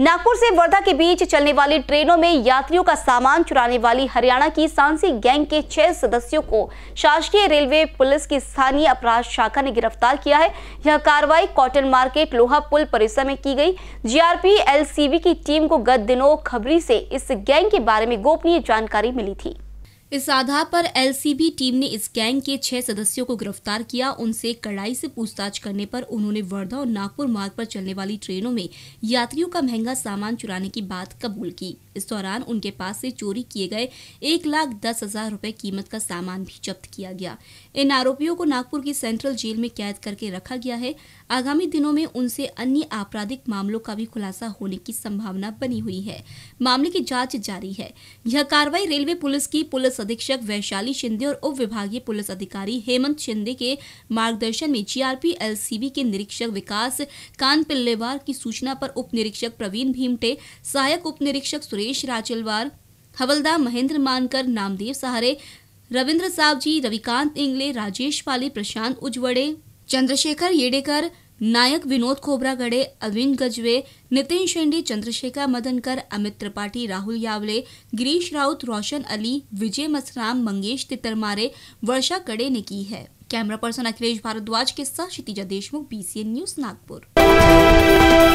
नागपुर से वर्धा के बीच चलने वाली ट्रेनों में यात्रियों का सामान चुराने वाली हरियाणा की सांसी गैंग के छह सदस्यों को शासकीय रेलवे पुलिस की स्थानीय अपराध शाखा ने गिरफ्तार किया है यह कार्रवाई कॉटन मार्केट लोहा पुल परिसर में की गई जीआरपी एलसीबी की टीम को गत दिनों खबरी से इस गैंग के बारे में गोपनीय जानकारी मिली थी इस आधार पर एलसीबी टीम ने इस गैंग के छह सदस्यों को गिरफ्तार किया उनसे कड़ाई से पूछताछ करने पर उन्होंने वर्धा और नागपुर मार्ग पर चलने वाली ट्रेनों में यात्रियों का महंगा सामान चुराने की बात कबूल की इस दौरान उनके पास से चोरी किए गए एक लाख दस हजार रूपए कीमत का सामान भी जब्त किया गया इन आरोपियों को नागपुर की सेंट्रल जेल में कैद करके रखा गया है आगामी दिनों में उनसे अन्य आपराधिक मामलों का भी खुलासा होने की संभावना बनी हुई है मामले की जाँच जारी है यह कार्रवाई रेलवे पुलिस की पुलिस अधीक्षक वैशाली शिंदे और उप विभागीय पुलिस अधिकारी हेमंत शिंदे के मार्गदर्शन में जीआरपी एलसीबी के निरीक्षक विकास कान पिल्लेवार की सूचना पर उप निरीक्षक प्रवीण भीमटे सहायक उप निरीक्षक सुरेश राचलवार हवलदार महेंद्र मानकर नामदेव सहारे रविन्द्र साव जी रविकांत इंगले राजेश पाली प्रशांत उजवड़े चंद्रशेखर येडेकर नायक विनोद खोबरागड़े अरविंद गजवे नितिन शेंडी चंद्रशेखर मदनकर अमित त्रिपाठी राहुल यावले गिरीश राउत रोशन अली विजय मसराम मंगेश तितरमारे वर्षा कड़े ने की है कैमरा पर्सन अखिलेश भारद्वाज के साथ क्षितिजा देशमुख बीसीएन न्यूज नागपुर